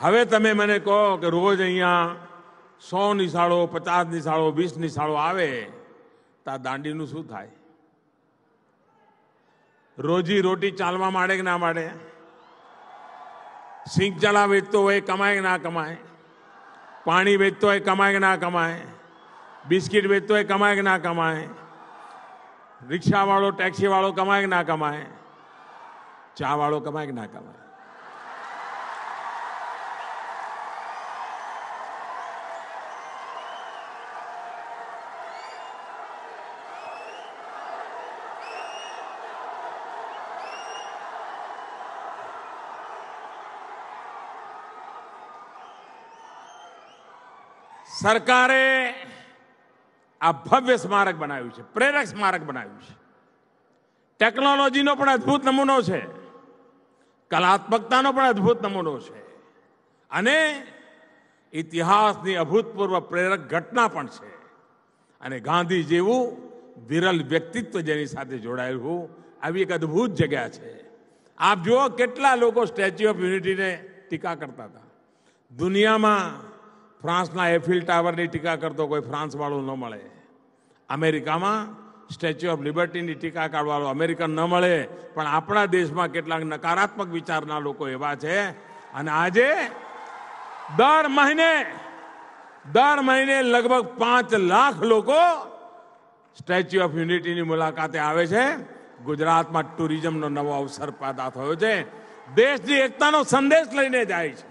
અવે તમે મને કો કે રોજ અહીંયા 100 દિશાળો 50 દિશાળો 20 દિશાળો આવે તા દાંડીનું શું થાય રોજી રોટી ચાલવા માડે કે ના માડે સિંગ જલા વેચતો હોય કમાય કે ના કમાય પાણી વેચતો હોય કમાય કે ના કમાય બિસ્કિટ વેચતો હોય કમાય કે ના કમાય રિક્ષાવાળો ટેક્સીવાળો કમાય કે ના કમાય ચાવાળો કમાય કે ના કમાય સરકારે આ ભવ્ય સ્મારક બનાવ્યું છે પ્રેરક સ્મારક બનાવ્યું છે ટેકનોલોજીનો પણ અદ્ભુત નમૂનો છે કલાત્મકતાનો પણ અદ્ભુત નમૂનો છે અને ઇતિહાસની અભૂતપૂર્વ પ્રેરક ઘટના પણ છે અને ગાંધી જેવું વિરલ વ્યક્તિત્વ જેની સાથે જોડાયેલું આવી એક અદ્ભુત જગ્યા છે આપ જુઓ કેટલા લોકો સ્ટેચ્યુ ઓફ યુનિટીને ટીકા કરતા હતા દુનિયામાં ફ્રાન્સના એફિલ ટાવરની ટીકા કરતો કોઈ ફ્રાન્સવાળું ન મળે અમેરિકામાં સ્ટેચ્યુ ઓફ લિબર્ટીની ટીકા કાઢવાળો અમેરિકન ન મળે પણ આપણા દેશમાં કેટલાક નકારાત્મક વિચારના લોકો એવા છે અને આજે દર મહિને દર મહિને લગભગ પાંચ લાખ લોકો સ્ટેચ્યુ ઓફ યુનિટીની મુલાકાતે આવે છે ગુજરાતમાં ટુરિઝમનો નવો અવસર પેદા થયો છે દેશની એકતાનો સંદેશ લઈને જાય છે